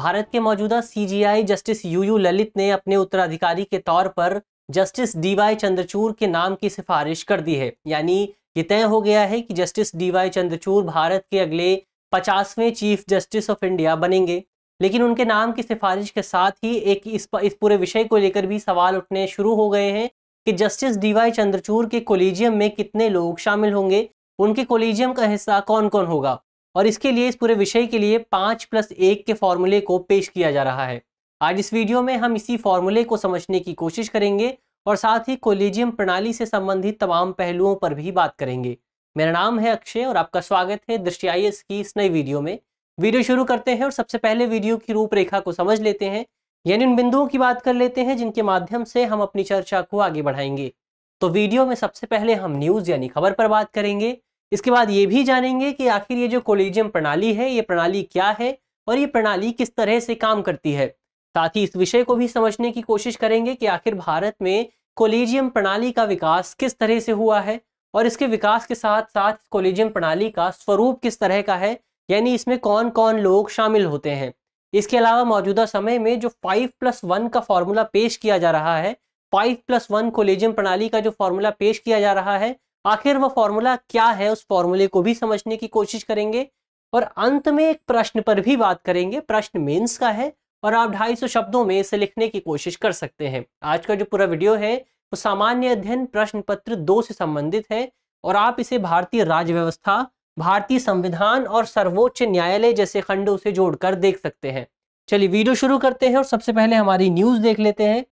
भारत के मौजूदा CGI justice U U Lalit ने अपने उत्तराधिकारी के तौर पर जस्टिस डीवाई चंद्रचूर के नाम की सिफारिश कर दी है यानी ये तय हो गया है कि जस्टिस डीवाई चंद्रचूर भारत के अगले पचासवें चीफ जस्टिस ऑफ इंडिया बनेंगे लेकिन उनके नाम की सिफारिश के साथ ही एक इस, इस पूरे विषय को लेकर भी सवाल उठने शुरू हो गए हैं कि जस्टिस डीवाई चंद्रचूर के कोलिजियम में कितने लोग शामिल होंगे उनके कोलिजियम का हिस्सा कौन कौन होगा और इसके लिए इस पूरे विषय के लिए पाँच प्लस एक के फॉर्मूले को पेश किया जा रहा है आज इस वीडियो में हम इसी फॉर्मूले को समझने की कोशिश करेंगे और साथ ही कोलिजियम प्रणाली से संबंधित तमाम पहलुओं पर भी बात करेंगे मेरा नाम है अक्षय और आपका स्वागत है दृष्टि आई की इस नई वीडियो में वीडियो शुरू करते हैं और सबसे पहले वीडियो की रूपरेखा को समझ लेते हैं यानी उन बिंदुओं की बात कर लेते हैं जिनके माध्यम से हम अपनी चर्चा को आगे बढ़ाएंगे तो वीडियो में सबसे पहले हम न्यूज़ यानी खबर पर बात करेंगे इसके बाद ये भी जानेंगे कि आखिर ये जो कोलेजियम प्रणाली है ये प्रणाली क्या है और ये प्रणाली किस तरह से काम करती है साथ ही इस विषय को भी समझने की कोशिश करेंगे कि आखिर भारत में कोलेजियम प्रणाली का विकास किस तरह से हुआ है और इसके विकास के साथ साथ कोलेजियम प्रणाली का स्वरूप किस तरह का है यानी इसमें कौन कौन लोग शामिल होते हैं इसके अलावा मौजूदा समय में जो फाइव प्लस वन का फॉर्मूला पेश किया जा रहा है फाइव प्लस वन कोलेजियम प्रणाली का जो फॉर्मूला पेश किया जा रहा है आखिर वह फॉर्मूला क्या है उस फॉर्मूले को भी समझने की कोशिश करेंगे और अंत में एक प्रश्न पर भी बात करेंगे प्रश्न मेंस का है और आप 250 शब्दों में इसे लिखने की कोशिश कर सकते हैं आज का जो पूरा वीडियो है वो सामान्य अध्ययन प्रश्न पत्र दो से संबंधित है और आप इसे भारतीय राज्य व्यवस्था भारतीय संविधान और सर्वोच्च न्यायालय जैसे खंडों से जोड़कर देख सकते हैं चलिए वीडियो शुरू करते हैं और सबसे पहले हमारी न्यूज देख लेते हैं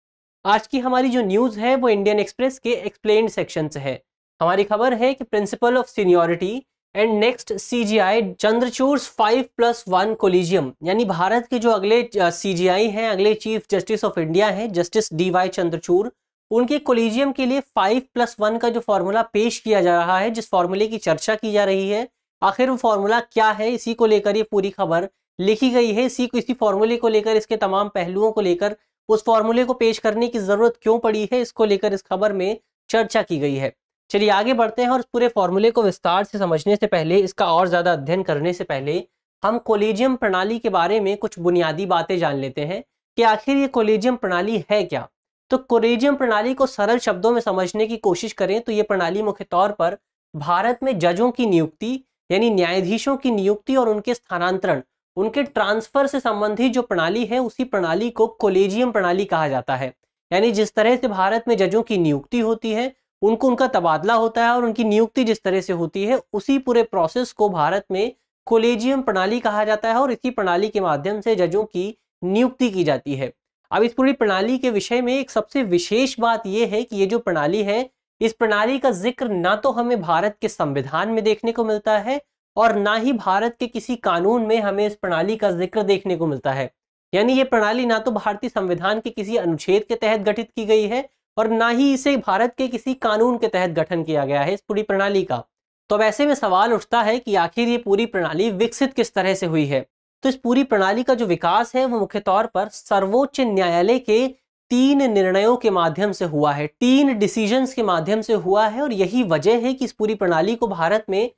आज की हमारी जो न्यूज है वो इंडियन एक्सप्रेस के एक्सप्लेन सेक्शन से है हमारी खबर है कि principle of seniority and next CJI Chandrachud five plus one collegium यानी भारत के जो अगले सीजीआई हैं अगले चीफ जस्टिस ऑफ इंडिया हैं जस्टिस डी वाई चंद्रचूर उनके कोलिजियम के लिए फाइव प्लस वन का जो फॉर्मूला पेश किया जा रहा है जिस फॉर्मूले की चर्चा की जा रही है आखिर वो फॉर्मूला क्या है इसी को लेकर ये पूरी खबर लिखी गई है इसी को इसी फॉर्मूले को लेकर इसके तमाम पहलुओं को लेकर उस फॉर्मूले को पेश करने की जरूरत क्यों पड़ी है इसको लेकर इस खबर में चर्चा की गई है चलिए आगे बढ़ते हैं और पूरे फॉर्मूले को विस्तार से समझने से पहले इसका और ज़्यादा अध्ययन करने से पहले हम कोलेजियम प्रणाली के बारे में कुछ बुनियादी बातें जान लेते हैं कि आखिर ये कोलेजियम प्रणाली है क्या तो कोलेजियम प्रणाली को सरल शब्दों में समझने की कोशिश करें तो ये प्रणाली मुख्य तौर पर भारत में जजों की नियुक्ति यानी न्यायाधीशों की नियुक्ति और उनके स्थानांतरण उनके ट्रांसफर से संबंधित जो प्रणाली है उसी प्रणाली को कोलेजियम प्रणाली कहा जाता है यानी जिस तरह से भारत में जजों की नियुक्ति होती है उनको उनका तबादला होता है और उनकी नियुक्ति जिस तरह से होती है उसी पूरे प्रोसेस को भारत में कोलेजियम प्रणाली कहा जाता है और इसी प्रणाली के माध्यम से जजों की नियुक्ति की जाती है अब इस पूरी प्रणाली के विषय में एक सबसे विशेष बात यह है कि ये जो प्रणाली है इस प्रणाली का जिक्र ना तो हमें भारत के संविधान में देखने को मिलता है और ना ही भारत के किसी कानून में हमें इस प्रणाली का जिक्र देखने को मिलता है यानी ये प्रणाली ना तो भारतीय संविधान के किसी अनुच्छेद के तहत गठित की गई है और ना ही इसे भारत के किसी कानून के तहत गठन किया गया है इस पूरी प्रणाली का तो अब ऐसे में सवाल उठता है कि आखिर ये पूरी प्रणाली विकसित किस तरह से हुई है तो इस पूरी प्रणाली का जो विकास है वो मुख्य तौर पर सर्वोच्च न्यायालय के तीन निर्णयों के माध्यम से हुआ है तीन डिसीजंस के माध्यम से हुआ है और यही वजह है कि इस पूरी प्रणाली को भारत में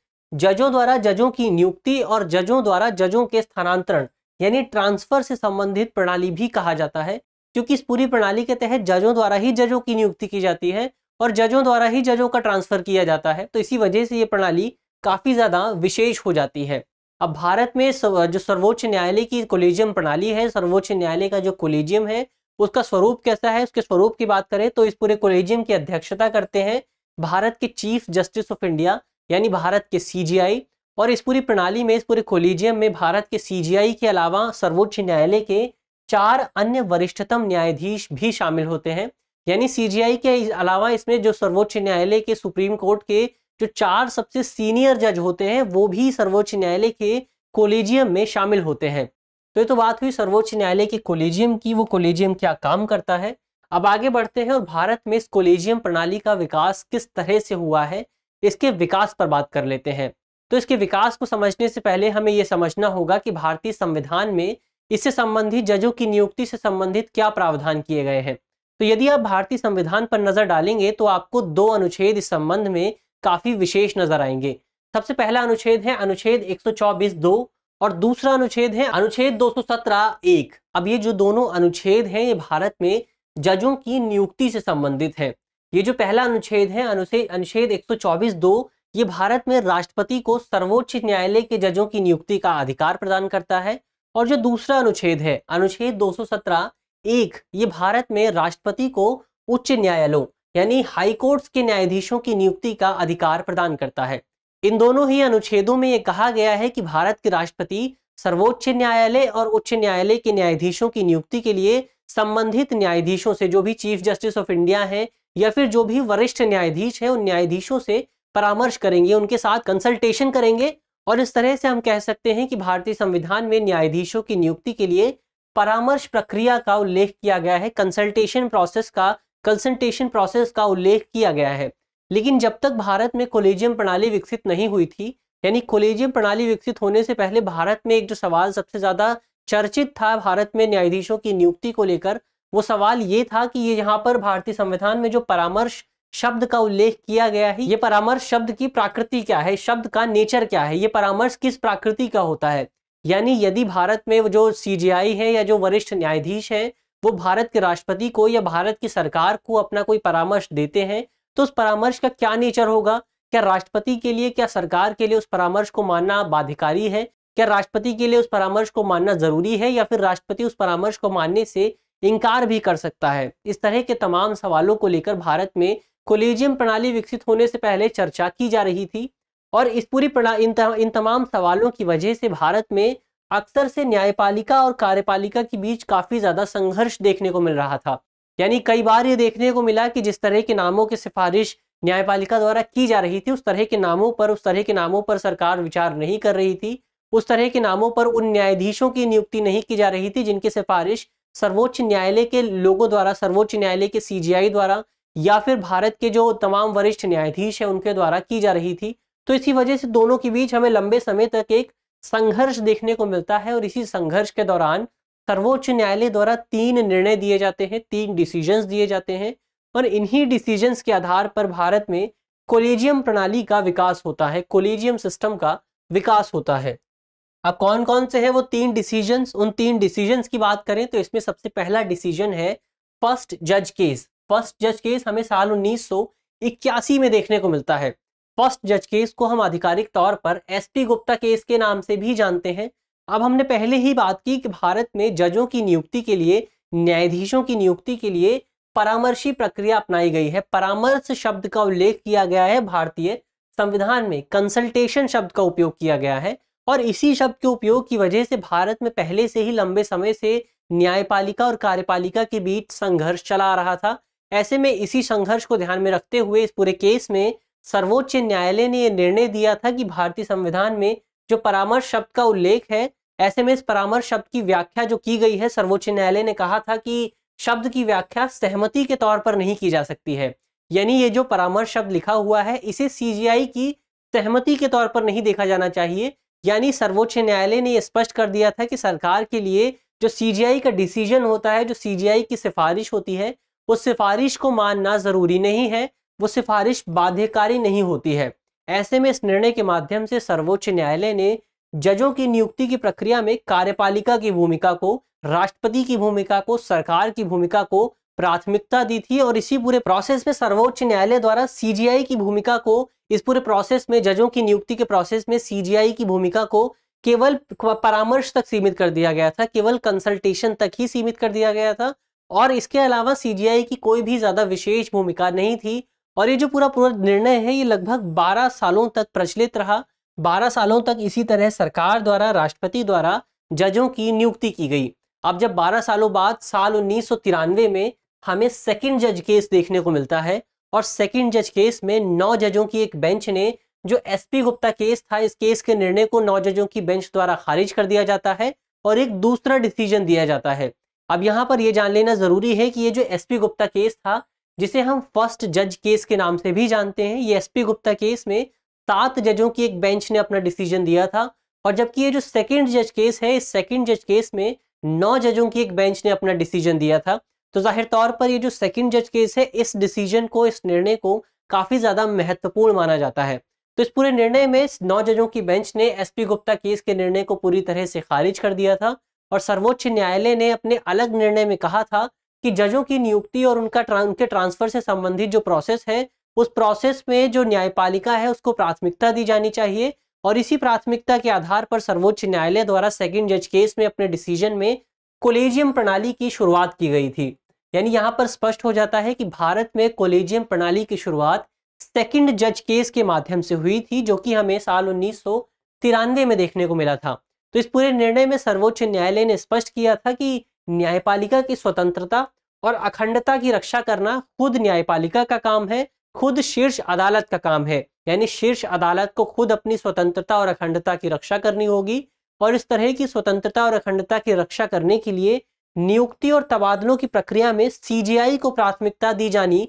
जजों द्वारा जजों की नियुक्ति और जजों द्वारा जजों के स्थानांतरण यानी ट्रांसफर से संबंधित प्रणाली भी कहा जाता है क्योंकि इस पूरी प्रणाली के तहत जजों द्वारा ही जजों की नियुक्ति की जाती है और जजों द्वारा ही जजों का ट्रांसफर किया जाता है तो इसी वजह से ये प्रणाली काफ़ी ज़्यादा विशेष हो जाती है अब भारत में जो सर्वोच्च न्यायालय की कोलेजियम प्रणाली है सर्वोच्च न्यायालय का जो कोलेजियम है उसका स्वरूप कैसा है उसके स्वरूप की बात करें तो इस पूरे कोलेजियम की अध्यक्षता करते हैं भारत के चीफ जस्टिस ऑफ इंडिया यानी भारत के सी और इस पूरी प्रणाली में इस पूरे कोलेजियम में भारत के सी के अलावा सर्वोच्च न्यायालय के चार अन्य वरिष्ठतम न्यायाधीश भी शामिल होते हैं यानी सीजीआई के अलावा इसमें जो सर्वोच्च न्यायालय के सुप्रीम कोर्ट के जो चार सबसे सीनियर जज होते हैं वो भी सर्वोच्च न्यायालय के कोलेजियम में शामिल होते हैं तो ये तो बात हुई सर्वोच्च न्यायालय के कोलेजियम की वो कोलेजियम क्या काम करता है अब आगे बढ़ते हैं और भारत में इस कोलेजियम प्रणाली का विकास किस तरह से हुआ है इसके विकास पर बात कर लेते हैं तो इसके विकास को समझने से पहले हमें यह समझना होगा कि भारतीय संविधान में इससे संबंधित जजों की नियुक्ति से संबंधित क्या प्रावधान किए गए हैं तो यदि आप भारतीय संविधान पर नजर डालेंगे तो आपको दो अनुच्छेद इस संबंध में काफी विशेष नजर आएंगे सबसे पहला अनुच्छेद है अनुच्छेद 124 दो और दूसरा अनुच्छेद है अनुच्छेद 217 एक अब ये जो दोनों अनुच्छेद हैं ये भारत में जजों की नियुक्ति से संबंधित है ये जो पहला अनुच्छेद है अनुच्छेद एक दो ये भारत में राष्ट्रपति को सर्वोच्च न्यायालय के जजों की नियुक्ति का अधिकार प्रदान करता है और जो दूसरा अनुच्छेद है अनुच्छेद 217 एक ये भारत में राष्ट्रपति को उच्च न्यायालयों यानी हाई कोर्ट्स के न्यायाधीशों की नियुक्ति का अधिकार प्रदान करता है इन दोनों ही अनुच्छेदों में यह कहा गया है कि भारत के राष्ट्रपति सर्वोच्च न्यायालय और उच्च न्यायालय के न्यायाधीशों की नियुक्ति के लिए संबंधित न्यायाधीशों से जो भी चीफ जस्टिस ऑफ इंडिया है या फिर जो भी वरिष्ठ न्यायाधीश है उन न्यायाधीशों से परामर्श करेंगे उनके साथ कंसल्टेशन करेंगे और इस तरह से हम कह सकते हैं कि भारतीय संविधान में न्यायाधीशों की नियुक्ति के लिए परामर्श प्रक्रिया का उल्लेख किया गया है कंसल्टेशन प्रोसेस का कंसल्टेशन प्रोसेस का उल्लेख किया गया है लेकिन जब तक भारत में कोलेजियम प्रणाली विकसित नहीं हुई थी यानी कोलेजियम प्रणाली विकसित होने से पहले भारत में एक जो सवाल सबसे ज़्यादा चर्चित था भारत में न्यायाधीशों की नियुक्ति को लेकर वो सवाल ये था कि ये यहाँ पर भारतीय संविधान में जो परामर्श शब्द का उल्लेख किया गया है ये परामर्श शब्द की प्राकृति क्या है शब्द का नेचर क्या है ये परामर्श किस प्राकृति का होता है यानी यदि भारत में जो आई है या जो वरिष्ठ न्यायाधीश है वो भारत के राष्ट्रपति को या भारत की सरकार को अपना कोई परामर्श देते हैं तो उस परामर्श का क्या नेचर होगा क्या राष्ट्रपति के लिए क्या सरकार के लिए उस परामर्श को मानना बाधिकारी है क्या राष्ट्रपति के लिए उस परामर्श को मानना जरूरी है या फिर राष्ट्रपति उस परामर्श को मानने से इनकार भी कर सकता है इस तरह के तमाम सवालों को लेकर भारत में कोलेजियम प्रणाली विकसित होने से पहले चर्चा की जा रही थी और इस पूरी प्रणाली इन, इन तमाम सवालों की वजह से भारत में अक्सर से न्यायपालिका और कार्यपालिका के बीच काफी ज्यादा संघर्ष देखने को मिल रहा था यानी कई बार ये देखने को मिला कि जिस तरह के नामों की सिफारिश न्यायपालिका द्वारा की जा रही थी उस तरह के नामों पर उस तरह के नामों पर सरकार विचार नहीं कर रही थी उस तरह के नामों पर उन न्यायाधीशों की नियुक्ति नहीं की जा रही थी जिनकी सिफारिश सर्वोच्च न्यायालय के लोगों द्वारा सर्वोच्च न्यायालय के सीजीआई द्वारा या फिर भारत के जो तमाम वरिष्ठ न्यायाधीश हैं उनके द्वारा की जा रही थी तो इसी वजह से दोनों के बीच हमें लंबे समय तक एक संघर्ष देखने को मिलता है और इसी संघर्ष के दौरान सर्वोच्च न्यायालय द्वारा तीन निर्णय दिए जाते हैं तीन डिसीजंस दिए जाते हैं और इन्हीं डिसीजंस के आधार पर भारत में कोलेजियम प्रणाली का विकास होता है कोलेजियम सिस्टम का विकास होता है अब कौन कौन से है वो तीन डिसीजंस उन तीन डिसीजंस की बात करें तो इसमें सबसे पहला डिसीजन है फर्स्ट जज केस फर्स्ट जज केस हमें साल उन्नीस में देखने को मिलता है फर्स्ट जज केस को हम आधिकारिक तौर पर एसपी गुप्ता केस के नाम से भी जानते हैं अब हमने पहले ही बात की कि भारत में जजों की नियुक्ति के लिए न्यायाधीशों की नियुक्ति के लिए परामर्शी प्रक्रिया अपनाई गई है परामर्श शब्द का उल्लेख किया गया है भारतीय संविधान में कंसल्टेशन शब्द का उपयोग किया गया है और इसी शब्द के उपयोग की वजह से भारत में पहले से ही लंबे समय से न्यायपालिका और कार्यपालिका के बीच संघर्ष चला रहा था ऐसे में इसी संघर्ष को ध्यान में रखते हुए इस पूरे केस में सर्वोच्च न्यायालय ने यह निर्णय दिया था कि भारतीय संविधान में जो परामर्श शब्द का उल्लेख है ऐसे में इस परामर्श शब्द की व्याख्या जो की गई है सर्वोच्च न्यायालय ने कहा था कि शब्द की व्याख्या सहमति के तौर पर नहीं की जा सकती है यानी ये जो परामर्श शब्द लिखा हुआ है इसे सीजीआई की सहमति के तौर पर नहीं देखा जाना चाहिए यानी सर्वोच्च न्यायालय ने यह स्पष्ट कर दिया था कि सरकार के लिए जो सीजीआई का डिसीजन होता है जो सीजीआई की सिफारिश होती है उस सिफारिश को मानना ज़रूरी नहीं है वो सिफारिश बाध्यकारी नहीं होती है ऐसे में इस निर्णय के माध्यम से सर्वोच्च न्यायालय ने जजों की नियुक्ति की प्रक्रिया में कार्यपालिका की भूमिका को राष्ट्रपति की भूमिका को सरकार की भूमिका को प्राथमिकता दी थी और इसी पूरे प्रोसेस में सर्वोच्च न्यायालय द्वारा सीजीआई की भूमिका को इस पूरे प्रोसेस में जजों की नियुक्ति के प्रोसेस में सीजीआई की भूमिका को केवल परामर्श तक सीमित कर दिया गया था केवल कंसल्टेशन तक ही सीमित कर दिया गया था और इसके अलावा सीजीआई की कोई भी ज़्यादा विशेष भूमिका नहीं थी और ये जो पूरा पूरा निर्णय है ये लगभग 12 सालों तक प्रचलित रहा 12 सालों तक इसी तरह सरकार द्वारा राष्ट्रपति द्वारा जजों की नियुक्ति की गई अब जब 12 सालों बाद साल उन्नीस में हमें सेकंड जज केस देखने को मिलता है और सेकंड जज केस में नौ जजों की एक बेंच ने जो एसपी गुप्ता केस था इस केस के निर्णय को नौ जजों की बेंच द्वारा खारिज कर दिया जाता है और एक दूसरा डिसीजन दिया जाता है अब यहाँ पर यह जान लेना जरूरी है कि ये जो एसपी गुप्ता केस था जिसे हम फर्स्ट जज केस के नाम से भी जानते हैं ये एसपी गुप्ता केस में सात जजों की एक बेंच ने अपना डिसीजन दिया था और जबकि ये जो सेकेंड जज केस है इस सेकेंड जज केस में नौ जजों की एक बेंच ने अपना डिसीजन दिया था तो जाहिर तौर पर ये जो सेकेंड जज केस है इस डिसीजन को इस निर्णय को काफी ज्यादा महत्वपूर्ण माना जाता है तो इस पूरे निर्णय में नौ जजों की बेंच ने एसपी गुप्ता केस के निर्णय को पूरी तरह से खारिज कर दिया था और सर्वोच्च न्यायालय ने अपने अलग निर्णय में कहा था कि जजों की नियुक्ति और उनका उनके ट्रांसफर से संबंधित जो प्रोसेस है उस प्रोसेस में जो न्यायपालिका है उसको प्राथमिकता दी जानी चाहिए और इसी प्राथमिकता के आधार पर सर्वोच्च न्यायालय द्वारा सेकेंड जज केस में अपने डिसीजन में कोलेजियम प्रणाली की शुरुआत की गई थी यानी यहाँ पर स्पष्ट हो जाता है कि भारत में कोलेजियम प्रणाली की शुरुआत सेकंड जज केस के माध्यम से हुई थी जो कि हमें साल उन्नीस में देखने को मिला था तो इस पूरे निर्णय में सर्वोच्च न्यायालय ने स्पष्ट किया था कि न्यायपालिका की स्वतंत्रता और अखंडता की रक्षा करना खुद न्यायपालिका का काम है खुद शीर्ष अदालत का काम है यानी शीर्ष अदालत को खुद अपनी स्वतंत्रता और अखंडता की रक्षा करनी होगी और इस तरह की स्वतंत्रता और अखंडता की रक्षा करने के लिए नियुक्ति और तबादलों की प्रक्रिया में सीजीआई को प्राथमिकता दी जानी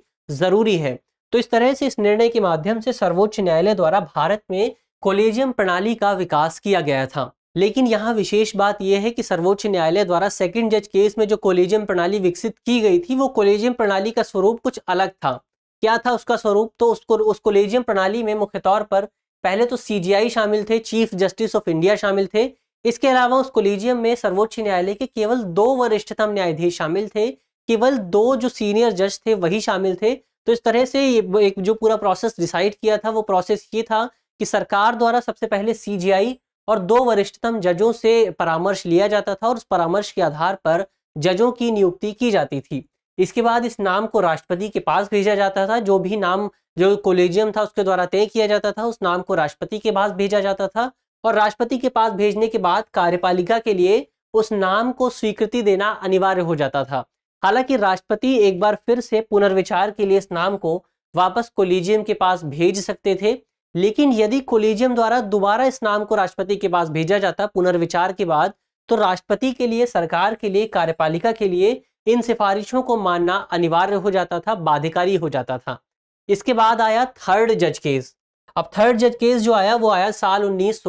जरूरी है तो इस तरह से इस निर्णय के माध्यम से सर्वोच्च न्यायालय द्वारा भारत में कोलेजियम प्रणाली का विकास किया गया था लेकिन यहाँ विशेष बात यह है कि सर्वोच्च न्यायालय द्वारा सेकंड जज केस में जो कोलेजियम प्रणाली विकसित की गई थी वो कोलेजियम प्रणाली का स्वरूप कुछ अलग था क्या था उसका स्वरूप तो उसको उस कोलेजियम प्रणाली में मुख्य तौर पर पहले तो सीजीआई शामिल थे चीफ जस्टिस ऑफ इंडिया शामिल थे इसके अलावा उस कोलेजियम में सर्वोच्च न्यायालय के केवल दो वरिष्ठतम न्यायाधीश शामिल थे केवल दो जो सीनियर जज थे वही शामिल थे तो इस तरह से एक जो पूरा प्रोसेस डिसाइड किया था वो प्रोसेस ये था कि सरकार द्वारा सबसे पहले सीजीआई और दो वरिष्ठतम जजों से परामर्श लिया जाता था और उस परामर्श के आधार पर जजों की नियुक्ति की जाती थी इसके बाद इस नाम को राष्ट्रपति के पास भेजा जाता था जो भी नाम जो कोलेजियम था उसके द्वारा तय किया जाता था उस नाम को राष्ट्रपति के पास भेजा जाता था और राष्ट्रपति के पास भेजने के बाद कार्यपालिका के लिए उस नाम को स्वीकृति देना अनिवार्य हो जाता था हालांकि राष्ट्रपति एक बार फिर से पुनर्विचार के लिए इस नाम को वापस कोलिजियम के पास भेज सकते थे लेकिन यदि कोलेजियम द्वारा दोबारा इस नाम को राष्ट्रपति के पास भेजा जाता पुनर्विचार के बाद तो राष्ट्रपति के लिए सरकार के लिए कार्यपालिका के लिए इन सिफारिशों को मानना अनिवार्य हो जाता था बाध्यकारी हो जाता था इसके बाद आया थर्ड जज केस अब थर्ड जज केस जो आया वो आया साल उन्नीस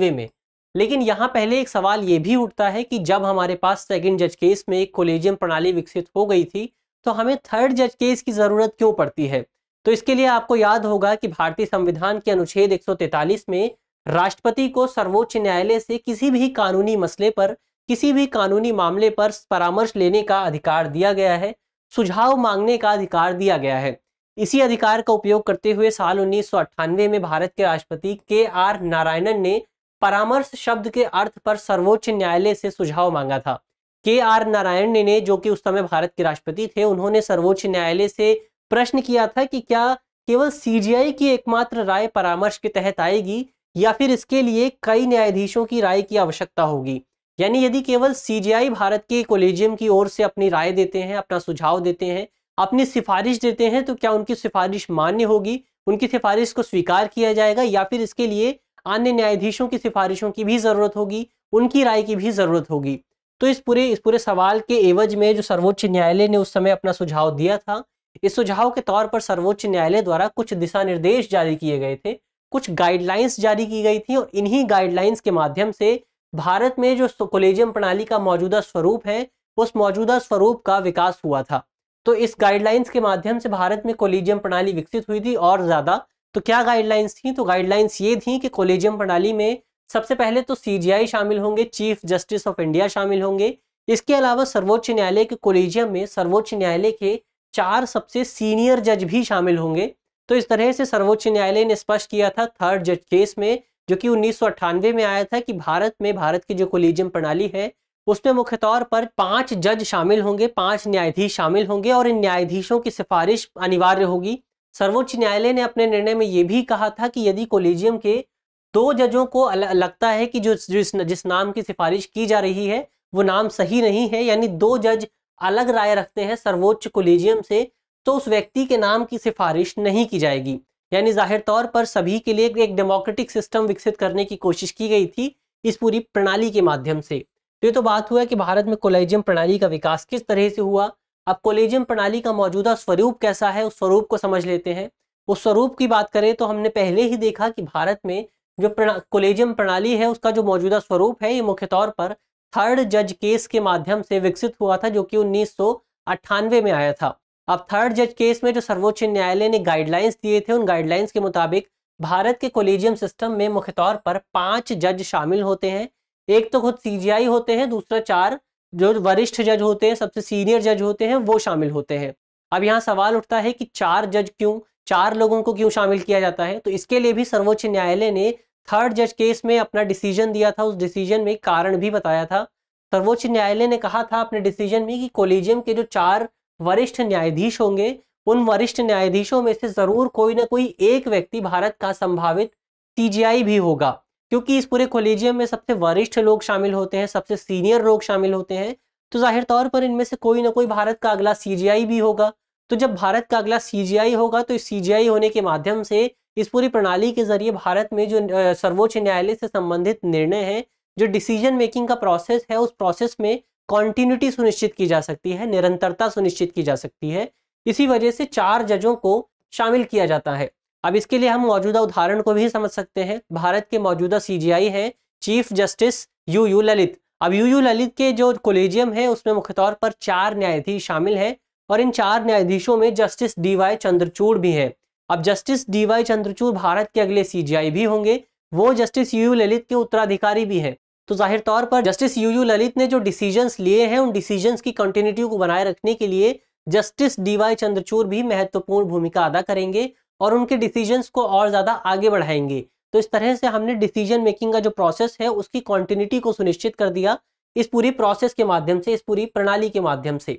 में लेकिन यहाँ पहले एक सवाल ये भी उठता है कि जब हमारे पास सेकेंड जज केस में एक कोलेजियम प्रणाली विकसित हो गई थी तो हमें थर्ड जज केस की ज़रूरत क्यों पड़ती है तो इसके लिए आपको याद होगा कि भारतीय संविधान के अनुच्छेद 143 में राष्ट्रपति को सर्वोच्च न्यायालय से किसी भी कानूनी मसले पर किसी भी कानूनी मामले पर परामर्श लेने का अधिकार दिया गया है सुझाव मांगने का अधिकार दिया गया है इसी अधिकार का उपयोग करते हुए साल उन्नीस में भारत के राष्ट्रपति के आर नारायणन ने परामर्श शब्द के अर्थ पर सर्वोच्च न्यायालय से सुझाव मांगा था के आर नारायण ने जो कि उस समय भारत के राष्ट्रपति थे उन्होंने सर्वोच्च न्यायालय से प्रश्न किया था कि क्या केवल सीजीआई की एकमात्र राय परामर्श के तहत आएगी या फिर इसके लिए कई न्यायाधीशों की राय की आवश्यकता होगी यानी यदि केवल सीजीआई भारत के कोलेजियम की ओर से अपनी राय देते हैं अपना सुझाव देते हैं अपनी सिफारिश देते हैं तो क्या उनकी सिफारिश मान्य होगी उनकी सिफारिश को स्वीकार किया जाएगा या फिर इसके लिए अन्य न्यायाधीशों की सिफारिशों की भी ज़रूरत होगी उनकी राय की भी ज़रूरत होगी तो इस पूरे इस पूरे सवाल के एवज में जो सर्वोच्च न्यायालय ने उस समय अपना सुझाव दिया था इस सुझाव के तौर पर सर्वोच्च न्यायालय द्वारा कुछ दिशा निर्देश जारी किए गए थे कुछ गाइडलाइंस जारी की गई थी और इन्हीं गाइडलाइंस के माध्यम से भारत में जो कोलेजियम प्रणाली का मौजूदा स्वरूप है उस मौजूदा स्वरूप का विकास हुआ था तो इस गाइडलाइंस के माध्यम से भारत में कोलेजियम प्रणाली विकसित हुई थी और ज़्यादा तो क्या गाइडलाइंस थी तो गाइडलाइंस ये थी कि कोलेजियम प्रणाली में सबसे पहले तो सीजीआई शामिल होंगे चीफ जस्टिस ऑफ इंडिया शामिल होंगे इसके अलावा सर्वोच्च न्यायालय के कोलेजियम में सर्वोच्च न्यायालय के चार सबसे सीनियर जज भी शामिल होंगे तो इस तरह से सर्वोच्च न्यायालय ने स्पष्ट किया था थर्ड जज केस में जो कि उन्नीस में आया था कि भारत में भारत की जो कोलिजियम प्रणाली है उसमें मुख्य तौर पर पांच जज शामिल होंगे पांच न्यायाधीश शामिल होंगे और इन न्यायाधीशों की सिफारिश अनिवार्य होगी सर्वोच्च न्यायालय ने अपने निर्णय में यह भी कहा था कि यदि कोलिजियम के दो जजों को लगता है कि जो जिस, जिस नाम की सिफारिश की जा रही है वो नाम सही नहीं है यानी दो जज अलग राय रखते हैं सर्वोच्च कोलेजियम से तो उस व्यक्ति के नाम की सिफारिश नहीं की जाएगी यानी जाहिर तौर पर सभी के लिए एक डेमोक्रेटिक सिस्टम विकसित करने की कोशिश की गई थी इस पूरी प्रणाली के माध्यम से तो ये तो बात हुआ कि भारत में कोलेजियम प्रणाली का विकास किस तरह से हुआ अब कोलेजियम प्रणाली का मौजूदा स्वरूप कैसा है उस स्वरूप को समझ लेते हैं उस स्वरूप की बात करें तो हमने पहले ही देखा कि भारत में जो प्रणा, कोलेजियम प्रणाली है उसका जो मौजूदा स्वरूप है ये मुख्य तौर पर थर्ड जज केस के माध्यम से विकसित हुआ था जो कि उन्नीस में आया था अब थर्ड जज केस में जो सर्वोच्च न्यायालय ने गाइडलाइंस दिए थे उन गाइडलाइंस के मुताबिक भारत के कोलेजियम सिस्टम में मुख्य तौर पर पांच जज शामिल होते हैं एक तो खुद सीजीआई होते हैं दूसरा चार जो वरिष्ठ जज होते हैं सबसे सीनियर जज होते हैं वो शामिल होते हैं अब यहाँ सवाल उठता है कि चार जज क्यों चार लोगों को क्यों शामिल किया जाता है तो इसके लिए भी सर्वोच्च न्यायालय ने थर्ड जज केस में अपना डिसीजन दिया था उस डिसीजन में कारण भी बताया था सर्वोच्च न्यायालय ने कहा था अपने डिसीजन में कि कोलेजियम के जो चार वरिष्ठ न्यायाधीश होंगे उन वरिष्ठ न्यायाधीशों में से जरूर कोई ना कोई एक व्यक्ति भारत का संभावित सीजीआई भी होगा क्योंकि इस पूरे कोलेजियम में सबसे वरिष्ठ लोग शामिल होते हैं सबसे सीनियर लोग शामिल होते हैं तो जाहिर तौर पर इनमें से कोई ना कोई भारत का अगला सीजीआई भी होगा तो जब भारत का अगला सीजीआई होगा तो इस सी होने के माध्यम से इस पूरी प्रणाली के जरिए भारत में जो सर्वोच्च न्यायालय से संबंधित निर्णय है जो डिसीजन मेकिंग का प्रोसेस है उस प्रोसेस में कॉन्टिन्यूटी सुनिश्चित की जा सकती है निरंतरता सुनिश्चित की जा सकती है इसी वजह से चार जजों को शामिल किया जाता है अब इसके लिए हम मौजूदा उदाहरण को भी समझ सकते हैं भारत के मौजूदा सीजीआई हैं chief justice U U Lalit अब यू यू ललित के जो कोलेजियम है उसमें मुख्य तौर पर चार न्यायाधीश शामिल हैं और इन चार न्यायाधीशों में जस्टिस डी वाई चंद्रचूड़ भी हैं अब justice D Y Chandrachud Bharat के अगले सीजीआई भी होंगे वो जस्टिस यू ललित के उत्तराधिकारी भी हैं तो जाहिर तौर पर जस्टिस यू यू ललित ने जो डिसीजंस लिए हैं उन डिसीजंस की कंटिन्यूटी को बनाए रखने के लिए जस्टिस डी वाई चंद्रचूड़ भी महत्वपूर्ण भूमिका अदा करेंगे और उनके डिसीजंस को और ज़्यादा आगे बढ़ाएंगे तो इस तरह से हमने डिसीजन मेकिंग का जो प्रोसेस है उसकी कॉन्टिन्यूटी को सुनिश्चित कर दिया इस पूरी प्रोसेस के माध्यम से इस पूरी प्रणाली के माध्यम से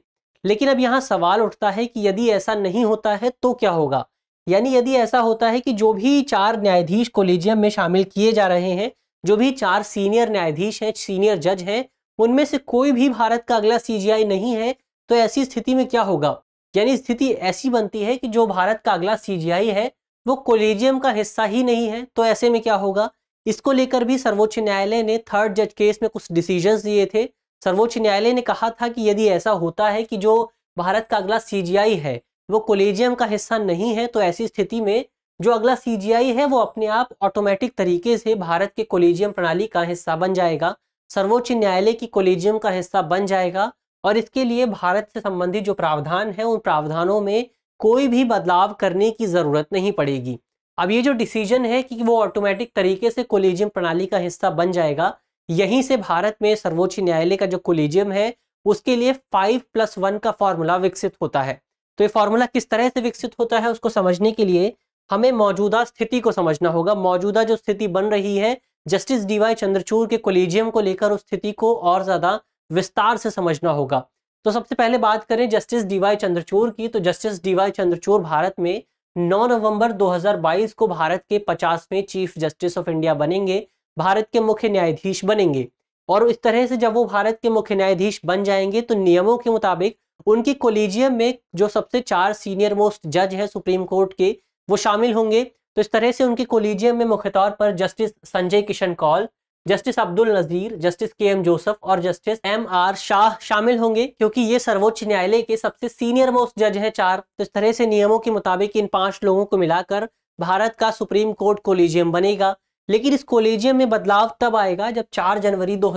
लेकिन अब यहाँ सवाल उठता है कि यदि ऐसा नहीं होता है तो क्या होगा यानी यदि ऐसा होता है कि जो भी चार न्यायाधीश कोलेजियम में शामिल किए जा रहे हैं जो भी चार सीनियर न्यायाधीश हैं सीनियर जज हैं उनमें से कोई भी भारत का अगला सीजीआई नहीं है तो ऐसी स्थिति में क्या होगा यानी स्थिति ऐसी बनती है कि जो भारत का अगला सीजीआई है वो कोलेजियम का हिस्सा ही नहीं है तो ऐसे में क्या होगा इसको लेकर भी सर्वोच्च न्यायालय ने थर्ड जज केस में कुछ डिसीजन दिए थे सर्वोच्च न्यायालय ने कहा था कि यदि ऐसा होता है कि जो भारत का अगला सीजीआई है वो कोलेजियम का हिस्सा नहीं है तो ऐसी स्थिति में जो अगला सी है वो अपने आप ऑटोमेटिक तरीके से भारत के कोलेजियम प्रणाली का हिस्सा बन जाएगा सर्वोच्च न्यायालय की कोलेजियम का हिस्सा बन जाएगा और इसके लिए भारत से संबंधित जो प्रावधान है उन प्रावधानों में कोई भी बदलाव करने की ज़रूरत नहीं पड़ेगी अब ये जो डिसीजन है कि वो ऑटोमेटिक तरीके से कोलेजियम प्रणाली का हिस्सा बन जाएगा यहीं से भारत में सर्वोच्च न्यायालय का जो कोलेजियम है उसके लिए फाइव प्लस वन का फॉर्मूला विकसित होता है तो ये फॉर्मूला किस तरह से विकसित होता है उसको समझने के लिए हमें मौजूदा स्थिति को समझना होगा मौजूदा जो स्थिति बन रही है जस्टिस डीवाई चंद्रचूर के कोलेजियम को लेकर उस स्थिति को और ज्यादा विस्तार से समझना होगा तो सबसे पहले बात करें जस्टिस डीवाई चंद्रचूर की तो जस्टिस डीवाई चंद्रचूर भारत में 9 नवंबर 2022 को भारत के 50वें चीफ जस्टिस ऑफ इंडिया बनेंगे भारत के मुख्य न्यायाधीश बनेंगे और इस तरह से जब वो भारत के मुख्य न्यायाधीश बन जाएंगे तो नियमों के मुताबिक उनकी कोलिजियम में जो सबसे चार सीनियर मोस्ट जज है सुप्रीम कोर्ट के वो शामिल होंगे तो इस तरह से उनकी कोलिजियम में मुख्य तौर पर justice Sanjay Kishan Kaul justice Abdul Nazeer justice K M Joseph और जस्टिस एम आर शाह शामिल होंगे क्योंकि ये सर्वोच्च न्यायालय के सबसे सीनियर मोस्ट जज हैं चार तो इस तरह से नियमों के मुताबिक इन पांच लोगों को मिलाकर भारत का सुप्रीम कोर्ट कोलिजियम बनेगा लेकिन इस कोलेजियम में बदलाव तब आएगा जब चार जनवरी दो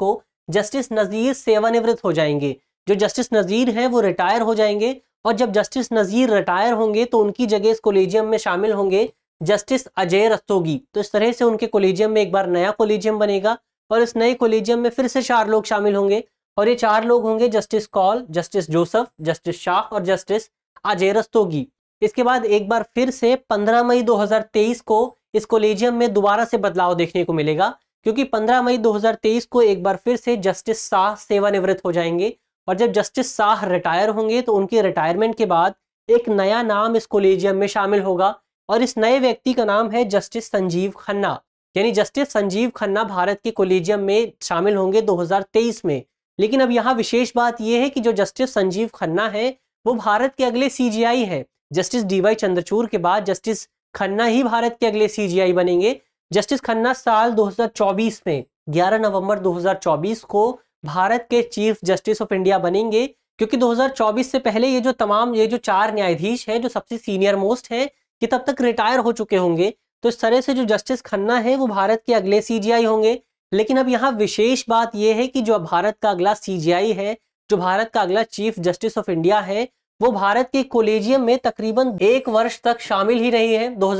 को जस्टिस नज़ीर सेवानिवृत्त हो जाएंगे जो जस्टिस नज़ीर हैं वो रिटायर हो जाएंगे और जब जस्टिस नज़ीर रिटायर होंगे तो उनकी जगह इस कोलेजियम में शामिल होंगे जस्टिस अजय रस्तोगी तो इस तरह से उनके कोलेजियम में एक बार नया कोलेजियम बनेगा और इस नए कोलेजियम में फिर से चार लोग शामिल होंगे और ये चार लोग होंगे justice Kaul justice Joseph justice Shah और जस्टिस अजय रस्तोगी इसके बाद एक बार फिर से 15 मई 2023 को इस कोलेजियम में दोबारा से बदलाव देखने को मिलेगा क्योंकि 15 मई 2023 को एक बार फिर से जस्टिस शाह सेवानिवृत्त हो जाएंगे और जब जस्टिस शाह रिटायर होंगे तो उनके रिटायरमेंट के बाद एक नया नाम इस कोलेजियम में शामिल होगा और इस नए व्यक्ति का नाम है जस्टिस संजीव खन्ना यानी जस्टिस संजीव खन्ना भारत के कोलेजियम में शामिल होंगे 2023 में लेकिन अब यहाँ विशेष बात यह है कि जो जस्टिस संजीव खन्ना है वो भारत के अगले सीजीआई है जस्टिस डीवाई चंद्रचूर के बाद जस्टिस खन्ना ही भारत के अगले सीजीआई बनेंगे जस्टिस खन्ना साल 2024 में 11 नवंबर 2024 को भारत के चीफ जस्टिस ऑफ इंडिया बनेंगे क्योंकि 2024 से पहले ये जो तमाम ये जो चार न्यायाधीश हैं जो सबसे सीनियर मोस्ट हैं ये तब तक रिटायर हो चुके होंगे तो इस तरह से जो जस्टिस खन्ना है वो भारत के अगले सीजीआई होंगे लेकिन अब यहाँ विशेष बात यह है कि जो भारत का अगला सीजीआई है जो भारत का अगला चीफ जस्टिस ऑफ इंडिया है वो भारत के कोलेजियम में तकरीबन एक वर्ष तक शामिल ही रही है दो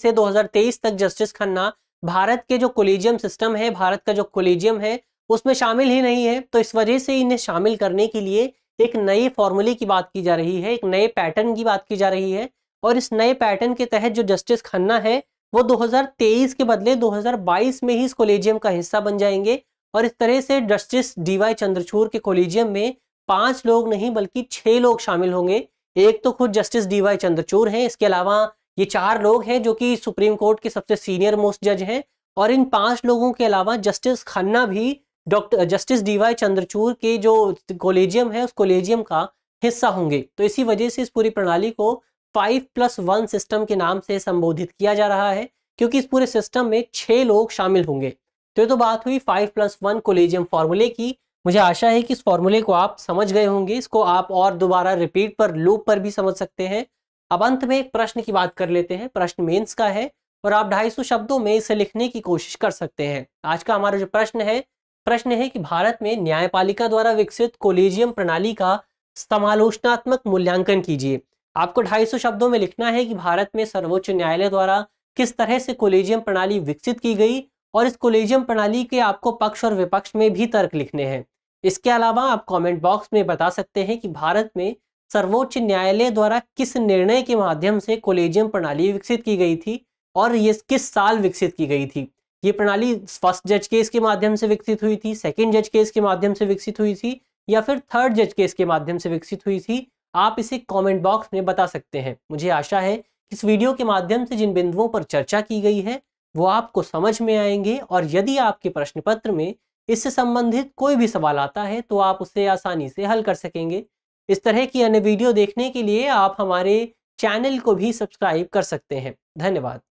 से दो तक जस्टिस खन्ना भारत के जो कोलेजियम सिस्टम है भारत का जो कोलेजियम है उसमें शामिल ही नहीं है तो इस वजह से इन्हें शामिल करने के लिए एक नए फॉर्मूले की बात की जा रही है एक नए पैटर्न की बात की जा रही है और इस नए पैटर्न के तहत जो जस्टिस खन्ना है वो 2023 के बदले 2022 में ही इस कोलेजियम का हिस्सा बन जाएंगे और इस तरह से जस्टिस डीवाई चंद्रचूर के कोलेजियम में पांच लोग नहीं बल्कि छह लोग शामिल होंगे एक तो खुद जस्टिस डीवाई चंद्रचूर हैं इसके अलावा ये चार लोग हैं जो कि सुप्रीम कोर्ट के सबसे सीनियर मोस्ट जज हैं और इन पांच लोगों के अलावा जस्टिस खन्ना भी डॉक्टर जस्टिस डी वाई के जो कॉलेजियम है उस कॉलेजियम का हिस्सा होंगे तो इसी वजह से इस पूरी प्रणाली को फाइव प्लस वन सिस्टम के नाम से संबोधित किया जा रहा है क्योंकि इस पूरे सिस्टम में छः लोग शामिल होंगे तो ये तो बात हुई फाइव प्लस वन कोलेजियम फॉर्मूले की मुझे आशा है कि इस फॉर्मूले को आप समझ गए होंगे इसको आप और दोबारा रिपीट पर लूप पर भी समझ सकते हैं अब अंत में एक प्रश्न की बात कर लेते हैं प्रश्न मेंस का है और आप 250 शब्दों में इसे लिखने की कोशिश कर सकते हैं आज का हमारा जो प्रश्न है प्रश्न है कि भारत में न्यायपालिका द्वारा विकसित कोलेजियम प्रणाली का समालोचनात्मक मूल्यांकन कीजिए आपको 250 शब्दों में लिखना है कि भारत में सर्वोच्च न्यायालय द्वारा किस तरह से कोलेजियम प्रणाली विकसित की गई और इस कोलेजियम प्रणाली के आपको पक्ष और विपक्ष में भी तर्क लिखने हैं इसके अलावा आप कमेंट बॉक्स में बता सकते हैं कि भारत में सर्वोच्च न्यायालय द्वारा किस निर्णय के माध्यम से कोलेजियम प्रणाली विकसित की गई थी और ये किस साल विकसित की गई थी ये प्रणाली फर्स्ट जज केस के माध्यम से विकसित हुई थी सेकेंड जज केस के माध्यम से विकसित हुई थी या फिर थर्ड जज केस के माध्यम से विकसित हुई थी आप इसे कमेंट बॉक्स में बता सकते हैं मुझे आशा है इस वीडियो के माध्यम से जिन बिंदुओं पर चर्चा की गई है वो आपको समझ में आएंगे और यदि आपके प्रश्न पत्र में इससे संबंधित कोई भी सवाल आता है तो आप उसे आसानी से हल कर सकेंगे इस तरह की अन्य वीडियो देखने के लिए आप हमारे चैनल को भी सब्सक्राइब कर सकते हैं धन्यवाद